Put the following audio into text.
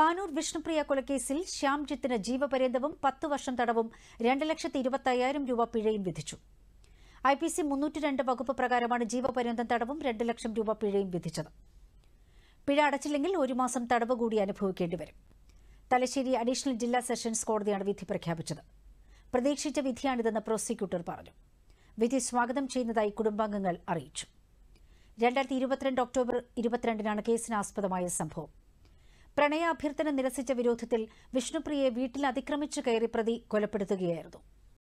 പാനൂർ വിഷ്ണുപ്രിയ കൊലക്കേസിൽ ശ്യാംജിത്തിന് ജീവപര്യന്തവും പത്ത് വർഷം തടവും രണ്ട് ലക്ഷത്തി ഇരുപത്തയ്യായിരം രൂപ പിഴയും വിധിച്ചു ഐ പി സി മുന്നൂറ്റി രണ്ട് വകുപ്പ് പ്രകാരമാണ് ജീവപര്യന്തം തടവും രണ്ട് ലക്ഷം രൂപ പിഴയും വിധിച്ചത് പിഴ അടച്ചില്ലെങ്കിൽ ഒരു മാസം തടവ് കൂടി അനുഭവിക്കേണ്ടിവരും തലശ്ശേരി അഡീഷണൽ ജില്ലാ സെഷൻസ് കോടതിയാണ് വിധി പ്രഖ്യാപിച്ചത് പ്രതീക്ഷിച്ച വിധിയാണിതെന്ന് പ്രോസിക്യൂട്ടർ പറഞ്ഞു വിധി സ്വാഗതം ചെയ്യുന്നതായി കുടുംബാംഗങ്ങൾ അറിയിച്ചു രണ്ടായിരത്തി ഇരുപത്തിരണ്ട് ഒക്ടോബർ ഇരുപത്തിരണ്ടിനാണ് കേസിനാസ്പദമായ സംഭവം പ്രണയാഭ്യർത്ഥന നിരസിച്ച വിരോധത്തിൽ വിഷ്ണുപ്രിയെ വീട്ടിൽ അതിക്രമിച്ചു കയറി പ്രതി കൊലപ്പെടുത്തുകയായിരുന്നു